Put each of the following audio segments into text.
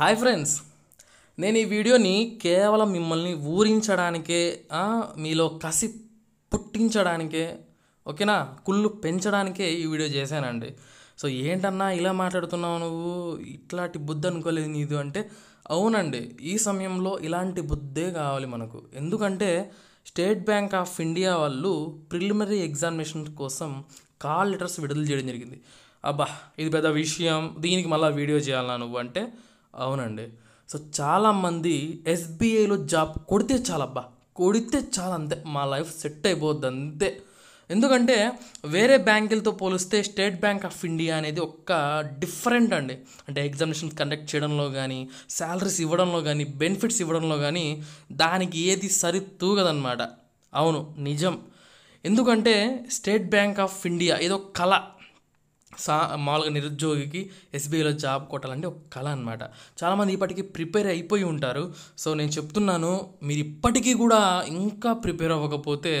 hi friends నేను ఈ వీడియోని కేవలం మిమ్మల్ని ఊరించడానికే మీలో కసి పుట్టించడానికే ఓకేనా కుళ్ళు పెంచడానికే ఈ వీడియో చేశానండి సో ఏంటన్నా ఇలా మాట్లాడుతున్నావు నువ్వు ఇట్లాంటి బుద్ధి అనుకోలేదు నీదు అంటే అవునండి ఈ సమయంలో ఇలాంటి బుద్ధే కావాలి మనకు ఎందుకంటే స్టేట్ బ్యాంక్ ఆఫ్ ఇండియా వాళ్ళు ప్రిలిమినరీ ఎగ్జామినేషన్ కోసం కాల్ లెటర్స్ విడుదల చేయడం జరిగింది అబ్బా ఇది పెద్ద విషయం దీనికి మళ్ళీ వీడియో చేయాలన్నా నువ్వు అంటే అవునండి సో చాలామంది ఎస్బీఐలో జాబ్ కొడితే చాలబ్బా కొడితే చాలా అంతే మా లైఫ్ సెట్ అయిపోద్ది అంతే ఎందుకంటే వేరే బ్యాంకులతో పోలిస్తే స్టేట్ బ్యాంక్ ఆఫ్ ఇండియా అనేది ఒక్క డిఫరెంట్ అండి అంటే ఎగ్జామినేషన్స్ కండక్ట్ చేయడంలో కానీ శాలరీస్ ఇవ్వడంలో కానీ బెనిఫిట్స్ ఇవ్వడంలో కానీ దానికి ఏది సరి తూగదనమాట అవును నిజం ఎందుకంటే స్టేట్ బ్యాంక్ ఆఫ్ ఇండియా ఏదో కళ సా మామూలుగా నిరుద్యోగికి ఎస్బీఐలో జాబ్ కొట్టాలంటే ఒక కళ అనమాట చాలామంది ఇప్పటికీ ప్రిపేర్ అయిపోయి ఉంటారు సో నేను చెప్తున్నాను మీరు ఇప్పటికీ కూడా ఇంకా ప్రిపేర్ అవ్వకపోతే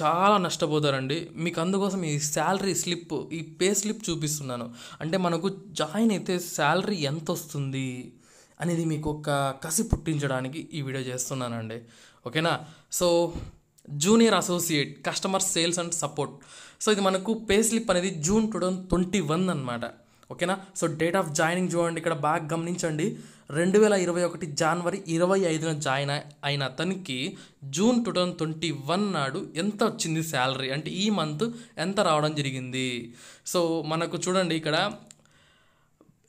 చాలా నష్టపోతారండి మీకు అందుకోసం ఈ శాలరీ స్లిప్ ఈ పే స్లిప్ చూపిస్తున్నాను అంటే మనకు జాయిన్ అయితే శాలరీ ఎంత వస్తుంది అనేది మీకు ఒక కసి పుట్టించడానికి ఈ వీడియో చేస్తున్నానండి ఓకేనా so junior associate customer sales and support so ఇది మనకు పే స్లిప్ అనేది June two thousand twenty one అనమాట ఓకేనా సో డేట్ ఆఫ్ జాయినింగ్ చూడండి ఇక్కడ బాగా గమనించండి రెండు వేల ఇరవై ఒకటి జనవరి ఇరవై ఐదున జాయిన్ అయిన అతనికి June two thousand twenty one నాడు ఎంత వచ్చింది శాలరీ అంటే ఈ మంత్ ఎంత రావడం జరిగింది సో మనకు చూడండి ఇక్కడ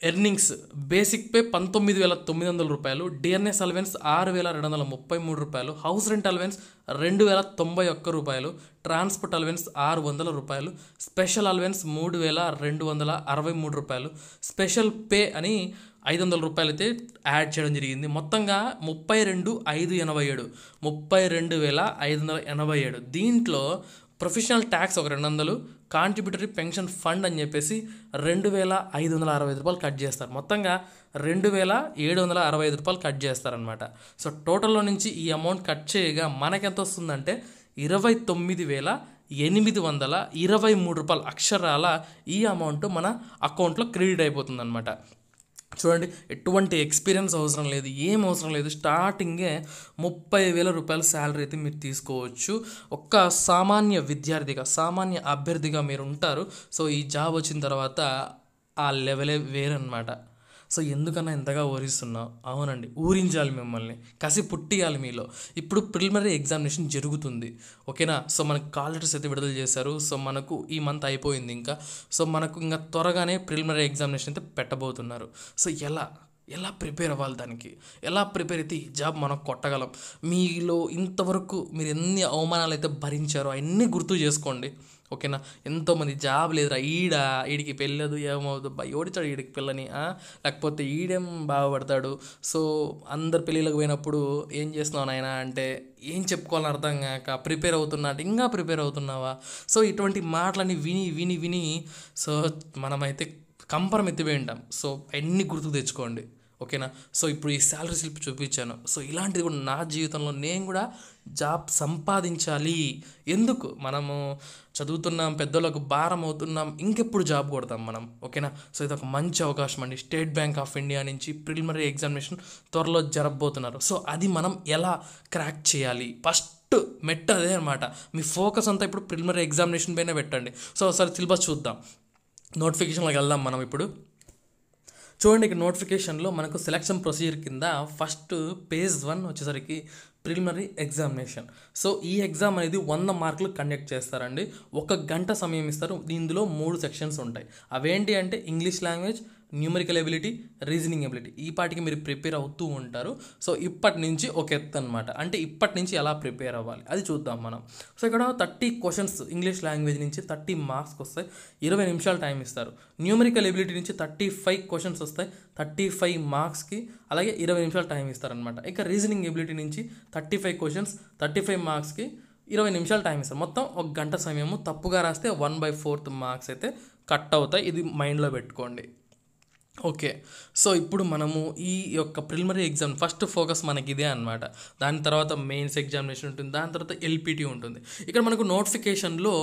ఎర్నింగ్స్ బేసిక్ పే పంతొమ్మిది వేల తొమ్మిది వందల రూపాయలు డిఎన్ఎస్ అలవెన్స్ ఆరు వేల రెండు వందల ముప్పై మూడు రూపాయలు హౌస్ రెంట్ అలవెన్స్ రెండు వేల తొంభై ఒక్క రూపాయలు ట్రాన్స్పోర్ట్ అలవెన్స్ ఆరు వందల రూపాయలు స్పెషల్ అలవెన్స్ మూడు వేల రెండు వందల అరవై మూడు రూపాయలు స్పెషల్ పే అని ఐదు వందల రూపాయలు అయితే యాడ్ చేయడం జరిగింది మొత్తంగా ముప్పై రెండు ఐదు ఎనభై ఏడు ముప్పై రెండు వేల ఐదు వందల ఎనభై ఏడు దీంట్లో ప్రొఫెషనల్ ట్యాక్స్ ఒక రెండు వందలు కాంట్రిబ్యూటరీ పెన్షన్ ఫండ్ అని చెప్పేసి రెండు వేల ఐదు వందల అరవై ఐదు రూపాయలు కట్ చేస్తారు మొత్తంగా రెండు వేల ఏడు వందల అరవై ఐదు రూపాయలు కట్ చేస్తారనమాట సో టోటల్లో నుంచి ఈ అమౌంట్ కట్ చేయగా మనకెంత వస్తుందంటే ఇరవై తొమ్మిది వేల ఎనిమిది వందల ఇరవై మూడు రూపాయలు అక్షరాల ఈ అమౌంట్ మన అకౌంట్లో క్రెడిట్ అయిపోతుంది చూడండి ఎటువంటి ఎక్స్పీరియన్స్ అవసరం లేదు ఏం అవసరం లేదు స్టార్టింగే ముప్పై వేల రూపాయల శాలరీ అయితే మీరు తీసుకోవచ్చు ఒక్క సామాన్య విద్యార్థిగా సామాన్య అభ్యర్థిగా మీరు ఉంటారు సో ఈ జాబ్ వచ్చిన తర్వాత ఆ లెవెలే వేరనమాట సో ఎందుకన్నా ఇంతగా ఊరిస్తున్నా అవునండి ఊరించాలి మిమ్మల్ని కసి పుట్టియాలి మీలో ఇప్పుడు ప్రిలిమినరీ ఎగ్జామినేషన్ జరుగుతుంది ఓకేనా సో మనకు కాల్ లెటర్స్ అయితే విడుదల చేశారు సో మనకు ఈ మంత్ అయిపోయింది ఇంకా సో మనకు ఇంకా త్వరగానే ప్రిలిమినరీ ఎగ్జామినేషన్ అయితే పెట్టబోతున్నారు సో ఎలా ఎలా ప్రిపేర్ అవ్వాలి దానికి ఎలా ప్రిపేర్ అయితే ఈ జాబ్ మనం కొట్టగలం మీలో ఇంతవరకు మీరు ఎన్ని అవమానాలు అయితే భరించారో అవన్నీ గుర్తు చేసుకోండి ఓకేనా ఎంతోమంది జాబ్ లేదురా ఈడ ఈడికి పెళ్ళదు ఏమవుతుంది ఎవడితాడు ఈడికి పిల్లని లేకపోతే ఈడేం బాగుపడతాడు సో అందరు పెళ్ళిళ్ళకి పోయినప్పుడు ఏం చేస్తున్నావు నాయన అంటే ఏం చెప్పుకోవాలని అర్థం కాక ప్రిపేర్ అవుతున్నా ఇంకా ప్రిపేర్ అవుతున్నావా సో ఇటువంటి మాటలని విని విని విని సో మనమైతే కంపరం ఎత్తిపోయి ఉంటాం సో అన్నీ గుర్తుకు తెచ్చుకోండి ఓకేనా సో ఇప్పుడు ఈ శాలరీ స్లిప్ చూపించాను సో ఇలాంటిది కూడా నా జీవితంలో నేను కూడా జాబ్ సంపాదించాలి ఎందుకు మనము చదువుతున్నాం పెద్దలకు భారం అవుతున్నాం ఇంకెప్పుడు జాబ్ కొడతాం మనం ఓకేనా సో ఇది ఒక మంచి అవకాశం అండి స్టేట్ బ్యాంక్ ఆఫ్ ఇండియా నుంచి ప్రిలిమినరీ ఎగ్జామినేషన్ త్వరలో జరగబోతున్నారు సో అది మనం ఎలా క్రాక్ చేయాలి ఫస్ట్ మెట్ అదే అనమాట మీ ఫోకస్ అంతా ఇప్పుడు ప్రిలిమినరీ ఎగ్జామినేషన్ పైన పెట్టండి సో ఒకసారి సిలబస్ చూద్దాం నోటిఫికేషన్లోకి వెళ్దాం మనం ఇప్పుడు చూడండి ఇక్కడ నోటిఫికేషన్లో మనకు సెలక్షన్ ప్రొసీజర్ కింద ఫస్ట్ పేజ్ వన్ వచ్చేసరికి ప్రిలిమినరీ ఎగ్జామినేషన్ సో ఈ ఎగ్జామ్ అనేది వంద మార్కులు కండక్ట్ చేస్తారండి ఒక గంట సమయం ఇస్తారు ఇందులో మూడు సెక్షన్స్ ఉంటాయి అవేంటి అంటే English language numerical ability reasoning ability ఈ పాటికి మీరు ప్రిపేర్ అవుతూ ఉంటారు సో ఇప్పటి నుంచి ఒక ఎత్తు అనమాట అంటే ఇప్పటి నుంచి ఎలా ప్రిపేర్ అవ్వాలి అది చూద్దాం మనం సో ఇక్కడ థర్టీ క్వశ్చన్స్ ఇంగ్లీష్ లాంగ్వేజ్ నుంచి థర్టీ మార్క్స్కి వస్తాయి ఇరవై నిమిషాలు టైం ఇస్తారు న్యూమరికల్ ఎబిలిటీ నుంచి థర్టీ ఫైవ్ క్వశ్చన్స్ వస్తాయి థర్టీ ఫైవ్ మార్క్స్కి అలాగే ఇరవై నిమిషాలు టైం ఇస్తారనమాట ఇక రీజనింగ్ ఎబిలిటీ నుంచి thirty five questions thirty five మార్క్స్కి ఇరవై నిమిషాలు టైం ఇస్తారు మొత్తం ఒక గంట సమయము తప్పుగా రాస్తే వన్ బై ఫోర్త్ మార్క్స్ అయితే కట్ అవుతాయి ఇది మైండ్లో పెట్టుకోండి ఓకే సో ఇప్పుడు మనము ఈ యొక్క ప్రిలిమరీ ఎగ్జామ్ ఫస్ట్ ఫోకస్ మనకి ఇదే అనమాట దాని తర్వాత మెయిన్స్ ఎగ్జామినేషన్ ఉంటుంది దాని తర్వాత ఎల్పిటి ఉంటుంది ఇక్కడ మనకు నోటిఫికేషన్లో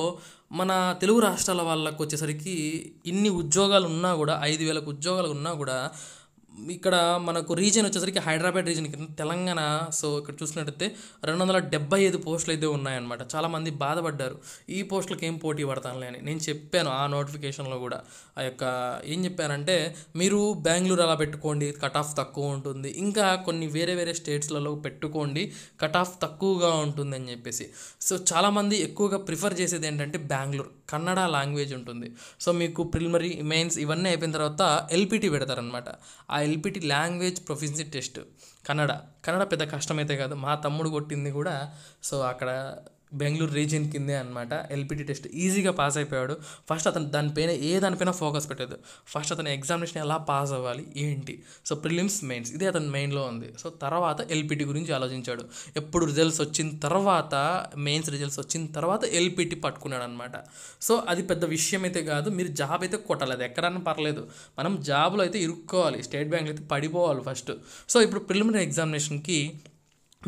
మన తెలుగు రాష్ట్రాల వాళ్ళకు వచ్చేసరికి ఇన్ని ఉద్యోగాలు ఉన్నా కూడా ఐదు వేలకు ఉద్యోగాలు ఉన్నా కూడా ఇక్కడ మనకు రీజన్ వచ్చేసరికి హైదరాబాద్ రీజన్ కింద తెలంగాణ సో ఇక్కడ చూసినట్టయితే రెండు వందల డెబ్బై ఐదు పోస్టులు అయితే ఉన్నాయన్నమాట చాలామంది బాధపడ్డారు ఈ పోస్టులకు ఏం పోటీ పడతానులే అని నేను చెప్పాను ఆ నోటిఫికేషన్లో కూడా ఆ యొక్క ఏం చెప్పానంటే మీరు బెంగళూరు అలా పెట్టుకోండి కట్ ఆఫ్ తక్కువ ఉంటుంది ఇంకా కొన్ని వేరే వేరే స్టేట్స్లలో పెట్టుకోండి కట్ ఆఫ్ తక్కువగా ఉంటుంది అని చెప్పేసి సో చాలామంది ఎక్కువగా ప్రిఫర్ చేసేది ఏంటంటే బెంగళూరు కన్నడ లాంగ్వేజ్ ఉంటుంది సో మీకు ప్రిలిమరీ మెయిన్స్ ఇవన్నీ అయిపోయిన తర్వాత ఎల్పిటి పెడతారనమాట ఆ LPT language proficiency test Kannada Kannada పెద్ద కష్టమైతే కాదు మా తమ్ముడు కొట్టింది కూడా సో అక్కడ బెంగళూరు రీజియన్ కిందే అనమాట ఎల్పిటి టెస్ట్ ఈజీగా పాస్ అయిపోయాడు ఫస్ట్ అతను దానిపైన ఏ దానిపైన ఫోకస్ పెట్టదు ఫస్ట్ అతను ఎగ్జామినేషన్ ఎలా పాస్ అవ్వాలి ఏంటి సో ప్రిలిమ్స్ మెయిన్స్ ఇదే అతని మెయిన్లో ఉంది సో తర్వాత ఎల్పిటి గురించి ఆలోచించాడు ఎప్పుడు రిజల్ట్స్ వచ్చిన తర్వాత మెయిన్స్ రిజల్ట్స్ వచ్చిన తర్వాత ఎల్పిటి పట్టుకున్నాడు అనమాట సో అది పెద్ద విషయం అయితే కాదు మీరు జాబ్ అయితే కొట్టలేదు ఎక్కడన్నా పర్లేదు మనం జాబ్లో అయితే ఇరుక్కోవాలి స్టేట్ బ్యాంక్లో అయితే పడిపోవాలి ఫస్ట్ సో ఇప్పుడు ప్రిలిమినరీ ఎగ్జామినేషన్కి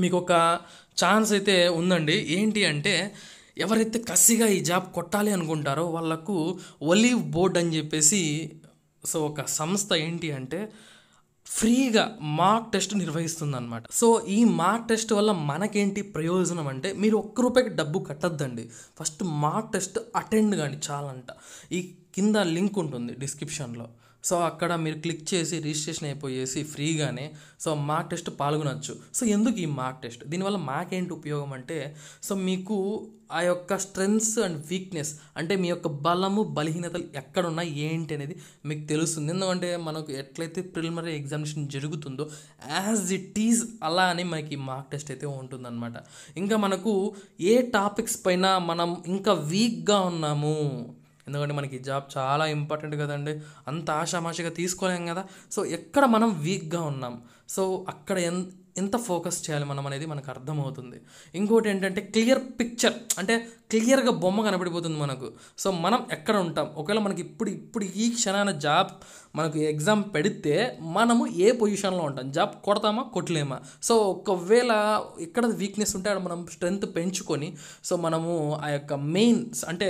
మీకు ఒక ఛాన్స్ అయితే ఉందండి ఏంటి అంటే ఎవరైతే కసిగా ఈ జాబ్ కొట్టాలి అనుకుంటారో వాళ్ళకు ఒలివ్ బోర్డ్ అని చెప్పేసి సో ఒక సంస్థ ఏంటి అంటే ఫ్రీగా మార్క్ టెస్ట్ నిర్వహిస్తుందన్నమాట సో ఈ మార్క్ టెస్ట్ వల్ల మనకేంటి ప్రయోజనం అంటే మీరు ఒక్క రూపాయికి డబ్బు కట్టద్దండి ఫస్ట్ మార్క్ టెస్ట్ అటెండ్ కానీ చాలంట ఈ కింద లింక్ ఉంటుంది డిస్క్రిప్షన్లో సో అక్కడ మీరు క్లిక్ చేసి రిజిస్ట్రేషన్ అయిపోయేసి ఫ్రీగానే సో మాక్ టెస్ట్ పాల్గొనవచ్చు సో ఎందుకు ఈ మాక్ టెస్ట్ దీనివల్ల మాకేంటి ఉపయోగం అంటే సో మీకు ఆ యొక్క స్ట్రెంగ్స్ అండ్ వీక్నెస్ అంటే మీ యొక్క బలము బలహీనతలు ఉన్నాయి ఏంటి అనేది మీకు తెలుస్తుంది ఎందుకంటే మనకు ఎట్లయితే ప్రిలిమినరీ ఎగ్జామినేషన్ జరుగుతుందో యాజ్ ఇట్ ఈజ్ అలా అని మనకి మార్క్ టెస్ట్ అయితే ఉంటుందన్నమాట ఇంకా మనకు ఏ టాపిక్స్ పైన మనం ఇంకా వీక్గా ఉన్నాము ఎందుకంటే మనకి జాబ్ చాలా ఇంపార్టెంట్ కదండి అంత ఆషామాషిగా తీసుకోలేం కదా సో ఎక్కడ మనం వీక్గా ఉన్నాం సో అక్కడ ఎంత ఎంత ఫోకస్ చేయాలి మనం అనేది మనకు అర్థమవుతుంది ఇంకోటి ఏంటంటే క్లియర్ పిక్చర్ అంటే క్లియర్గా బొమ్మ కనబడిపోతుంది మనకు సో మనం ఎక్కడ ఉంటాం ఒకవేళ మనకి ఇప్పుడు ఇప్పుడు ఈ క్షణాన జాబ్ మనకు ఎగ్జామ్ పెడితే మనము ఏ పొజిషన్లో ఉంటాం జాబ్ కొడతామా కొట్టలేమా సో ఒకవేళ ఎక్కడ వీక్నెస్ ఉంటే అక్కడ మనం స్ట్రెంగ్త్ పెంచుకొని సో మనము ఆ యొక్క మెయిన్స్ అంటే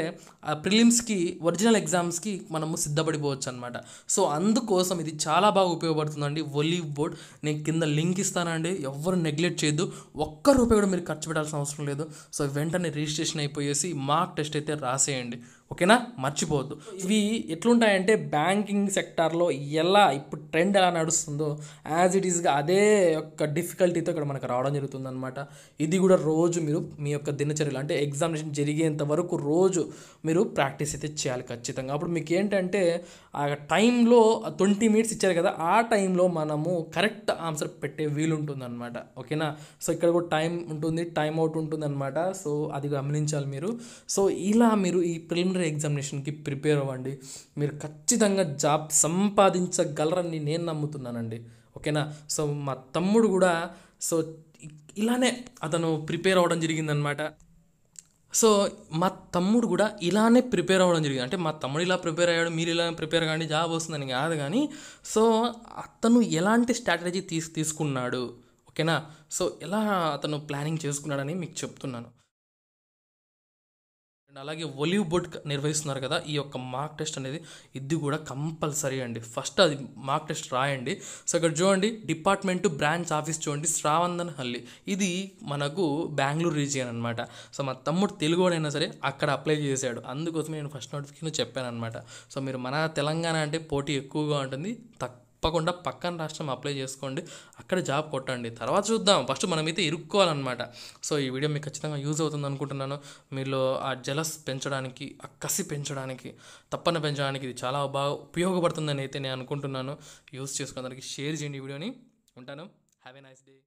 ఆ ప్రిలిమ్స్కి ఒరిజినల్ ఎగ్జామ్స్కి మనము సిద్ధపడిపోవచ్చు అనమాట సో అందుకోసం ఇది చాలా బాగా ఉపయోగపడుతుందండి ఒలీవ్ బోర్డ్ నేను కింద లింక్ ఇస్తానండి చేయండి ఎవరు నెగ్లెక్ట్ చేయొద్దు ఒక్క రూపాయి కూడా మీరు ఖర్చు పెట్టాల్సిన అవసరం లేదు సో వెంటనే రిజిస్ట్రేషన్ అయిపోయేసి మార్క్ టెస్ట్ అయితే రాసేయండి ఓకేనా మర్చిపోవద్దు ఇవి ఎట్లుంటాయంటే బ్యాంకింగ్ సెక్టార్లో ఎలా ఇప్పుడు ట్రెండ్ ఎలా నడుస్తుందో యాజ్ ఇట్ ఈస్గా అదే యొక్క డిఫికల్టీతో ఇక్కడ మనకు రావడం జరుగుతుంది అనమాట ఇది కూడా రోజు మీరు మీ యొక్క దినచర్యలు అంటే ఎగ్జామినేషన్ జరిగేంత వరకు రోజు మీరు ప్రాక్టీస్ అయితే చేయాలి ఖచ్చితంగా అప్పుడు మీకు ఏంటంటే ఆ టైంలో ట్వంటీ మినిట్స్ ఇచ్చారు కదా ఆ టైంలో మనము కరెక్ట్ ఆన్సర్ పెట్టే వీలు అనమాట ఓకేనా సో ఇక్కడ కూడా టైం ఉంటుంది టైం అవుట్ అనమాట సో అది గమనించాలి మీరు సో ఇలా మీరు ఈ ప్రిలిమినరీ ప్రిలిమినరీ ఎగ్జామినేషన్కి ప్రిపేర్ అవ్వండి మీరు ఖచ్చితంగా జాబ్ సంపాదించగలరని నేను నమ్ముతున్నానండి ఓకేనా సో మా తమ్ముడు కూడా సో ఇలానే అతను ప్రిపేర్ అవ్వడం జరిగిందనమాట సో మా తమ్ముడు కూడా ఇలానే ప్రిపేర్ అవ్వడం జరిగింది అంటే మా తమ్ముడు ఇలా ప్రిపేర్ అయ్యాడు మీరు ఇలా ప్రిపేర్ కానీ జాబ్ వస్తుందని కాదు కానీ సో అతను ఎలాంటి స్ట్రాటజీ తీసి తీసుకున్నాడు ఓకేనా సో ఎలా అతను ప్లానింగ్ చేసుకున్నాడని మీకు చెప్తున్నాను అండ్ అలాగే ఒలివ్ బోర్డ్ నిర్వహిస్తున్నారు కదా ఈ యొక్క మార్క్ టెస్ట్ అనేది ఇది కూడా కంపల్సరీ అండి ఫస్ట్ అది మార్క్ టెస్ట్ రాయండి సో అక్కడ చూడండి డిపార్ట్మెంటు బ్రాంచ్ ఆఫీస్ చూడండి శ్రావందన్ హల్లి ఇది మనకు బెంగళూరు రీజియన్ అనమాట సో మా తమ్ముడు తెలుగు అయినా సరే అక్కడ అప్లై చేశాడు అందుకోసం నేను ఫస్ట్ నోటిఫికేషన్ చెప్పాను అనమాట సో మీరు మన తెలంగాణ అంటే పోటీ ఎక్కువగా ఉంటుంది తక్కువ తప్పకుండా పక్కన రాష్ట్రం అప్లై చేసుకోండి అక్కడ జాబ్ కొట్టండి తర్వాత చూద్దాం ఫస్ట్ మనమైతే ఇరుక్కోవాలన్నమాట సో ఈ వీడియో మీకు ఖచ్చితంగా యూజ్ అవుతుంది అనుకుంటున్నాను మీలో ఆ జలస్ పెంచడానికి ఆ కసి పెంచడానికి తప్పన పెంచడానికి ఇది చాలా బాగా ఉపయోగపడుతుందని అయితే నేను అనుకుంటున్నాను యూజ్ చేసుకున్న షేర్ చేయండి ఈ వీడియోని ఉంటాను హ్యావ్ ఎ నైస్ డే